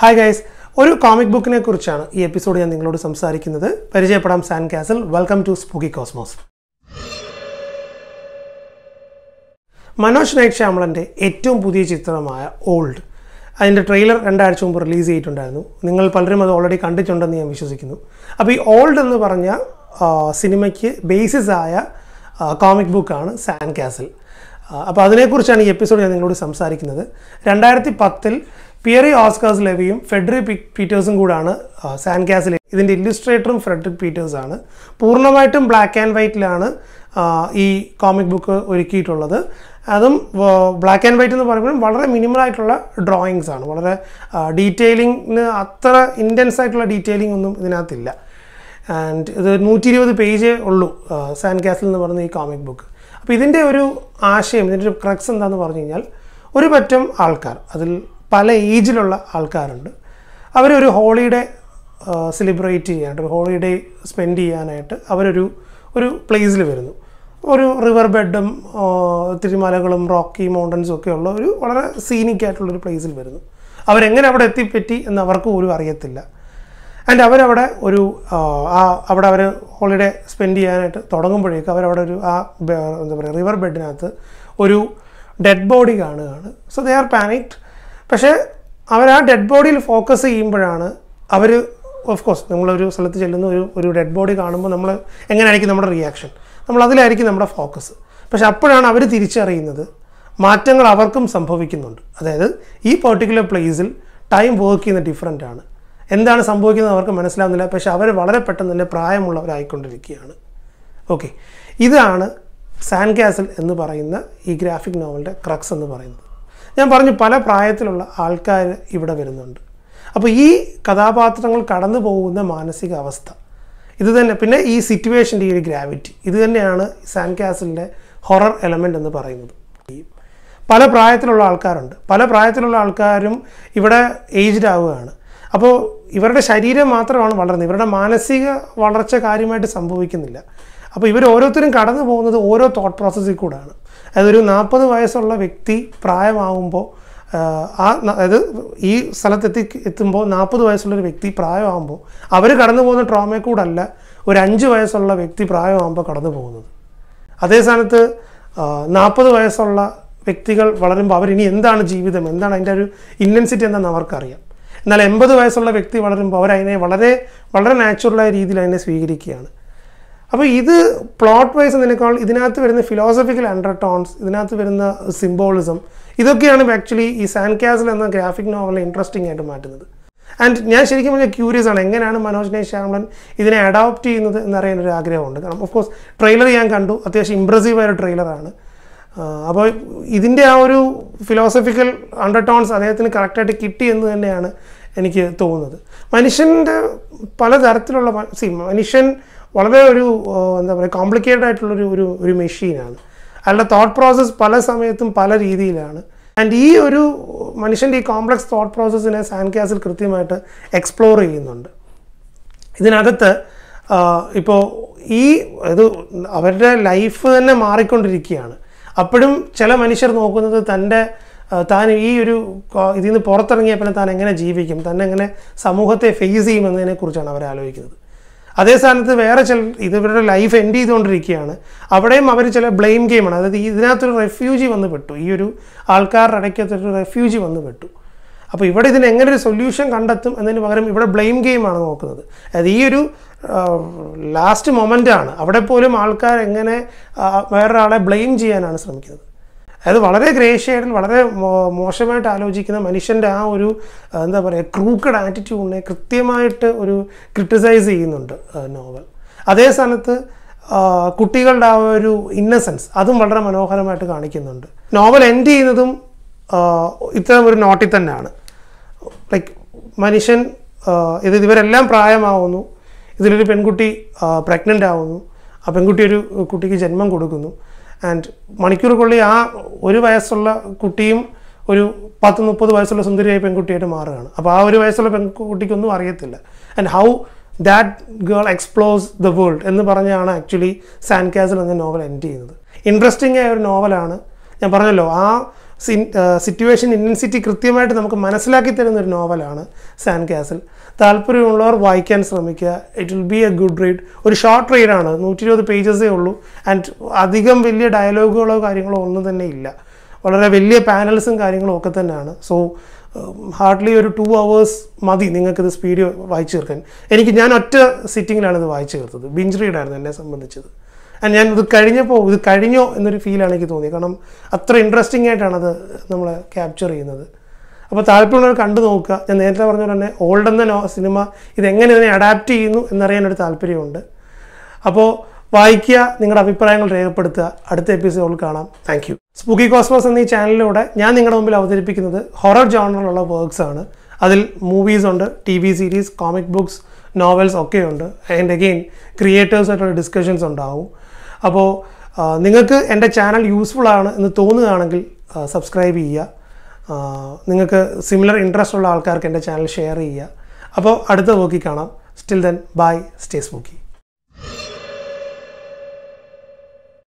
hi guys ഒരു comic ബുക്കിനെ കുറിച്ചാണ് ഈ എപ്പിസോഡ് ഞാൻ നിങ്ങളോട് സംസാരിക്കുന്നത് പരിചയപ്പെടാം sand castle welcome to spooky cosmos Manoj night ശ്യാമളൻ്റെ ഏറ്റവും പുതിയ ചിത്രമായ ഓൾഡ് അതിൻ്റെ ട്രെയിലർ രണ്ടാഴ്ച മുമ്പ് റിലീസ് ചെയ്തിട്ടുണ്ടായിരുന്നു നിങ്ങൾ പലരും അത് ഓൾറെഡി കണ്ടിട്ടുണ്ടെന്ന് ഞാൻ വിശ്വസിക്കുന്നു അപ്പോൾ ഈ ഓൾഡ് എന്ന് പറഞ്ഞ സിനിമയ്ക്ക് ബേസിസ് ആയ കോമിക് ബുക്കാണ് സാൻ കാസൽ അപ്പോൾ അതിനെക്കുറിച്ചാണ് ഈ എപ്പിസോഡ് ഞാൻ നിങ്ങളോട് സംസാരിക്കുന്നത് രണ്ടായിരത്തി പത്തിൽ പിയറി ഓസ്കേഴ്സ് ലെവിയും ഫ്രെഡറിക് പീറ്റേഴ്സും കൂടാണ് സാൻഡ് കാസിലെ ഇതിൻ്റെ ഇല്ലുസ്ട്രേറ്ററും ഫ്രെഡറിക് പീറ്റേഴ്സ് ആണ് പൂർണ്ണമായിട്ടും ബ്ലാക്ക് ആൻഡ് വൈറ്റിലാണ് ഈ കോമിക് ബുക്ക് ഒരുക്കിയിട്ടുള്ളത് അതും ബ്ലാക്ക് ആൻഡ് വൈറ്റ് എന്ന് പറയുമ്പോഴും വളരെ മിനിമൽ ആയിട്ടുള്ള ഡ്രോയിങ്സ് ആണ് വളരെ ഡീറ്റെയിലിങ്ങിന് അത്ര ഇൻറ്റൻസ് ആയിട്ടുള്ള ഡീറ്റെയിലിംഗ് ഒന്നും ഇതിനകത്തില്ല ആൻഡ് ഇത് നൂറ്റി ഇരുപത് പേജേ ഉള്ളൂ സാൻഡ് കാസിൽ എന്ന് പറയുന്ന ഈ കോമിക് ബുക്ക് അപ്പോൾ ഇതിൻ്റെ ഒരു ആശയം ഇതിൻ്റെ ഒരു ക്രക്സ് എന്താണെന്ന് പറഞ്ഞു കഴിഞ്ഞാൽ ഒരു പറ്റം ആൾക്കാർ അതിൽ പല ഏജിലുള്ള ആൾക്കാരുണ്ട് അവരൊരു ഹോളിഡേ സെലിബ്രേറ്റ് ചെയ്യാനായിട്ട് ഒരു ഹോളിഡേ സ്പെൻഡ് ചെയ്യാനായിട്ട് അവരൊരു ഒരു പ്ലേസിൽ വരുന്നു ഒരു റിവർ ബെഡും തിരിമലകളും റോക്കി മൗണ്ടൻസും ഒക്കെ ഉള്ള ഒരു വളരെ സീനിക് ആയിട്ടുള്ളൊരു പ്ലേസിൽ വരുന്നു അവരെങ്ങനെ അവിടെ എത്തിപ്പറ്റി എന്ന് അവർക്ക് പോലും അറിയത്തില്ല ആൻഡ് അവരവിടെ ഒരു ആ അവിടെ അവർ ഹോളിഡേ സ്പെൻഡ് ചെയ്യാനായിട്ട് തുടങ്ങുമ്പോഴേക്കും അവരവിടെ ഒരു ആ എന്താ പറയുക റിവർ ബെഡിനകത്ത് ഒരു ഡെഡ് ബോഡി കാണുകയാണ് സോ ദേ ആർ പാനിക്ഡ് പക്ഷേ അവർ ആ ഡെഡ് ബോഡിയിൽ ഫോക്കസ് ചെയ്യുമ്പോഴാണ് അവർ ഓഫ് കോഴ്സ് നമ്മളൊരു സ്ഥലത്ത് ചെല്ലുന്ന ഒരു ഒരു ഡെഡ് ബോഡി കാണുമ്പോൾ നമ്മൾ എങ്ങനെയായിരിക്കും നമ്മുടെ റിയാക്ഷൻ നമ്മൾ അതിലായിരിക്കും നമ്മുടെ ഫോക്കസ് പക്ഷെ അപ്പോഴാണ് അവർ തിരിച്ചറിയുന്നത് മാറ്റങ്ങൾ അവർക്കും സംഭവിക്കുന്നുണ്ട് അതായത് ഈ പെർട്ടിക്കുലർ പ്ലേസിൽ ടൈം വർക്ക് ചെയ്യുന്ന ഡിഫറൻ്റ് ആണ് എന്താണ് സംഭവിക്കുന്നത് അവർക്ക് മനസ്സിലാവുന്നില്ല പക്ഷെ അവർ വളരെ പെട്ടെന്ന് തന്നെ പ്രായമുള്ളവരായിക്കൊണ്ടിരിക്കുകയാണ് ഓക്കെ ഇതാണ് സാൻ കാസൽ എന്ന് പറയുന്ന ഈ ഗ്രാഫിക് നോവലിൻ്റെ ക്രക്സ് എന്ന് പറയുന്നത് ഞാൻ പറഞ്ഞു പല പ്രായത്തിലുള്ള ആൾക്കാർ ഇവിടെ വരുന്നുണ്ട് അപ്പോൾ ഈ കഥാപാത്രങ്ങൾ കടന്നു പോകുന്ന മാനസികാവസ്ഥ ഇത് തന്നെ പിന്നെ ഈ സിറ്റുവേഷൻ്റെ ഈ ഒരു ഗ്രാവിറ്റി ഇത് തന്നെയാണ് സാൻ കാസിലിൻ്റെ ഹൊറർ എലമെൻ്റ് എന്ന് പറയുന്നത് പല പ്രായത്തിലുള്ള ആൾക്കാരുണ്ട് പല പ്രായത്തിലുള്ള ആൾക്കാരും ഇവിടെ ഏജ്ഡ് ആവുകയാണ് അപ്പോൾ ഇവരുടെ ശരീരം മാത്രമാണ് വളരുന്നത് ഇവരുടെ മാനസിക വളർച്ച കാര്യമായിട്ട് സംഭവിക്കുന്നില്ല അപ്പോൾ ഇവർ ഓരോരുത്തരും കടന്നു പോകുന്നത് ഓരോ തോട്ട് പ്രോസസ്സിൽ കൂടെയാണ് അതായത് ഒരു നാൽപ്പത് വയസ്സുള്ള വ്യക്തി പ്രായമാകുമ്പോൾ ആ അതായത് ഈ സ്ഥലത്തെത്തി എത്തുമ്പോൾ നാൽപ്പത് വയസ്സുള്ളൊരു വ്യക്തി പ്രായമാകുമ്പോൾ അവർ കടന്നു പോകുന്ന ട്രോമയെ കൂടല്ല ഒരു അഞ്ച് വയസ്സുള്ള വ്യക്തി പ്രായമാകുമ്പോൾ കടന്നു പോകുന്നത് അതേ സ്ഥാനത്ത് നാൽപ്പത് വയസ്സുള്ള വ്യക്തികൾ വളരുമ്പോൾ അവരിനി എന്താണ് ജീവിതം എന്താണ് അതിൻ്റെ ഒരു ഇൻറ്റൻസിറ്റി എന്താണെന്ന് അവർക്കറിയാം എന്നാൽ എൺപത് വയസ്സുള്ള വ്യക്തി വളരുമ്പോൾ അവരതിനെ വളരെ വളരെ നാച്ചുറലായ രീതിയിൽ അതിനെ സ്വീകരിക്കുകയാണ് അപ്പോൾ ഇത് പ്ലോട്ട് വൈസ് എന്നതിനേക്കാൾ ഇതിനകത്ത് വരുന്ന ഫിലോസഫിക്കൽ അണ്ടർടോൺസ് ഇതിനകത്ത് വരുന്ന സിംബോളിസം ഇതൊക്കെയാണ് ആക്ച്വലി ഈ സാൻഡ് കാസിൽ എന്ന ഗ്രാഫിക് നോവലിനെ ഇൻട്രസ്റ്റിംഗ് ആയിട്ട് മാറ്റുന്നത് ആൻഡ് ഞാൻ ശരിക്കും പറഞ്ഞാൽ ക്യൂരിയസ് ആണ് എങ്ങനെയാണ് നെ ശ്യാമളൻ ഇതിനെ അഡോപ്റ്റ് ചെയ്യുന്നത് എന്നറിയാൻ ഒരു ആഗ്രഹമുണ്ട് കാരണം ഓഫ് കോഴ്സ് ട്രെയിലർ ഞാൻ കണ്ടു അത്യാവശ്യം ഇമ്പ്രസീവായ ഒരു ട്രെയിലറാണ് അപ്പോൾ ഇതിൻ്റെ ആ ഒരു ഫിലോസഫിക്കൽ അണ്ടർടോൺസ് അദ്ദേഹത്തിന് കറക്റ്റായിട്ട് കിട്ടി എന്ന് തന്നെയാണ് എനിക്ക് തോന്നുന്നത് മനുഷ്യൻ്റെ പലതരത്തിലുള്ള സി മനുഷ്യൻ വളരെ ഒരു എന്താ പറയുക കോംപ്ലിക്കേറ്റഡ് ആയിട്ടുള്ളൊരു ഒരു ഒരു മെഷീനാണ് അയാളുടെ തോട്ട് പ്രോസസ്സ് പല സമയത്തും പല രീതിയിലാണ് ആൻഡ് ഈ ഒരു മനുഷ്യൻ്റെ ഈ കോംപ്ലക്സ് തോട്ട് പ്രോസസ്സിനെ സാൻഡ് ക്യാസിൽ കൃത്യമായിട്ട് എക്സ്പ്ലോർ ചെയ്യുന്നുണ്ട് ഇതിനകത്ത് ഇപ്പോൾ ഈ ഇത് അവരുടെ ലൈഫ് തന്നെ മാറിക്കൊണ്ടിരിക്കുകയാണ് അപ്പോഴും ചില മനുഷ്യർ നോക്കുന്നത് തൻ്റെ താൻ ഈ ഒരു ഇതിൽ നിന്ന് പുറത്തിറങ്ങിയപ്പോൾ താൻ എങ്ങനെ ജീവിക്കും തന്നെ എങ്ങനെ സമൂഹത്തെ ഫേസ് ചെയ്യുമെന്നതിനെക്കുറിച്ചാണ് അവർ ആലോചിക്കുന്നത് അതേ സ്ഥാനത്ത് വേറെ ചില ഇതിവരുടെ ലൈഫ് എൻഡ് ചെയ്തുകൊണ്ടിരിക്കുകയാണ് അവിടെയും അവർ ചില ബ്ലെയിം ഗെയിമാണ് അതായത് ഇതിനകത്തൊരു റെഫ്യൂജി വന്ന് പെട്ടു ഈ ഒരു ആൾക്കാരുടെ ഇടയ്ക്കകത്തൊരു റെഫ്യൂജി വന്ന് പെട്ടു അപ്പോൾ ഇവിടെ ഇതിന് എങ്ങനെ ഒരു സൊല്യൂഷൻ കണ്ടെത്തും എന്നതിന് പകരം ഇവിടെ ബ്ലെയിം ഗെയിമാണ് നോക്കുന്നത് അതായത് ഈ ഒരു ലാസ്റ്റ് ആണ് അവിടെ പോലും ആൾക്കാർ എങ്ങനെ വേറൊരാളെ ബ്ലെയിം ചെയ്യാനാണ് ശ്രമിക്കുന്നത് അതായത് വളരെ ഗ്രേഷ്യായിട്ടും വളരെ മോശമായിട്ട് ആലോചിക്കുന്ന മനുഷ്യൻ്റെ ആ ഒരു എന്താ പറയുക ക്രൂക്കഡ് ആറ്റിറ്റ്യൂഡിനെ കൃത്യമായിട്ട് ഒരു ക്രിട്ടിസൈസ് ചെയ്യുന്നുണ്ട് നോവൽ അതേ സ്ഥലത്ത് കുട്ടികളുടെ ആ ഒരു ഇന്നസെൻസ് അതും വളരെ മനോഹരമായിട്ട് കാണിക്കുന്നുണ്ട് നോവൽ എൻഡ് ചെയ്യുന്നതും ഇത്തരം ഒരു നോട്ടിൽ തന്നെയാണ് ലൈക്ക് മനുഷ്യൻ ഇത് ഇവരെല്ലാം പ്രായമാവുന്നു ഇതിലൊരു പെൺകുട്ടി പ്രഗ്നൻ്റ് ആവുന്നു ആ പെൺകുട്ടി ഒരു കുട്ടിക്ക് ജന്മം കൊടുക്കുന്നു ആൻഡ് മണിക്കൂറുകളിൽ ആ ഒരു വയസ്സുള്ള കുട്ടിയും ഒരു പത്ത് മുപ്പത് വയസ്സുള്ള സുന്ദരിയായ പെൺകുട്ടിയായിട്ട് മാറുകയാണ് അപ്പോൾ ആ ഒരു വയസ്സുള്ള പെൺകുട്ടിക്കൊന്നും അറിയത്തില്ല and how that girl explores the world എന്ന് പറഞ്ഞാണ് ആക്ച്വലി സാൻ കാസൽ എന്ന നോവൽ എൻഡ് ചെയ്യുന്നത് ഇൻട്രസ്റ്റിംഗ് ആയ ഒരു നോവലാണ് ഞാൻ പറഞ്ഞല്ലോ ആ സിറ്റുവേഷൻ ഇൻറ്റൻസിറ്റി കൃത്യമായിട്ട് നമുക്ക് മനസ്സിലാക്കി തരുന്ന ഒരു നോവലാണ് സാൻ കാസിൽ താല്പര്യമുള്ളവർ വായിക്കാൻ ശ്രമിക്കുക it will be a good read ഒരു ഷോർട്ട് റീഡാണ് നൂറ്റി ഇരുപത് പേജസേ ഉള്ളൂ ആൻഡ് അധികം വലിയ ഡയലോഗുകളോ കാര്യങ്ങളോ ഒന്നും തന്നെ ഇല്ല വളരെ വലിയ പാനൽസും കാര്യങ്ങളും ഒക്കെ തന്നെയാണ് സോ ഹാർഡ്ലി ഒരു ടു അവേഴ്സ് മതി നിങ്ങൾക്കിത് സ്പീഡ് വായിച്ചു തീർക്കാൻ എനിക്ക് ഞാൻ ഒറ്റ സിറ്റിങ്ങിലാണ് ഇത് വായിച്ചു തീർത്തത് ബിഞ്ച് റീഡായിരുന്നു എന്നെ സംബന്ധിച്ചത് ആൻഡ് ഞാൻ ഇത് കഴിഞ്ഞപ്പോൾ ഇത് കഴിഞ്ഞോ എന്നൊരു ഫീലാണ് എനിക്ക് തോന്നിയത് കാരണം അത്ര ഇൻട്രസ്റ്റിംഗ് ആയിട്ടാണ് അത് നമ്മൾ ക്യാപ്ചർ ചെയ്യുന്നത് അപ്പോൾ താല്പര്യമുള്ളവർ കണ്ടു നോക്കുക ഞാൻ നേരത്തെ പറഞ്ഞ പോലെ തന്നെ ഓൾഡ് എന്ന നോ സിനിമ ഇതെങ്ങനെ ഇതിനെ അഡാപ്റ്റ് ചെയ്യുന്നു എന്നറിയാനൊരു താല്പര്യമുണ്ട് അപ്പോൾ വായിക്കുക നിങ്ങളുടെ അഭിപ്രായങ്ങൾ രേഖപ്പെടുത്തുക അടുത്ത എപ്പിസോഡിൽ കാണാം താങ്ക് യു സ്പൂക്കി കോസ്മോസ് എന്നീ ചാനലിലൂടെ ഞാൻ നിങ്ങളുടെ മുമ്പിൽ അവതരിപ്പിക്കുന്നത് ഹൊറർ ജോണറിലുള്ള വർക്ക്സ് ആണ് അതിൽ മൂവീസ് ഉണ്ട് T V series comic books novels ഒക്കെ ഉണ്ട് ആൻഡ് അഗെയിൻ ക്രിയേറ്റേഴ്സായിട്ടുള്ള ഡിസ്കഷൻസ് ഉണ്ടാവും അപ്പോൾ നിങ്ങൾക്ക് എൻ്റെ ചാനൽ യൂസ്ഫുൾ ആണ് എന്ന് തോന്നുകയാണെങ്കിൽ സബ്സ്ക്രൈബ് ചെയ്യുക നിങ്ങൾക്ക് സിമിലർ ഇൻട്രസ്റ്റ് ഉള്ള ആൾക്കാർക്ക് എൻ്റെ ചാനൽ ഷെയർ ചെയ്യുക അപ്പോൾ അടുത്ത നോക്കി കാണാം still then bye stay smoky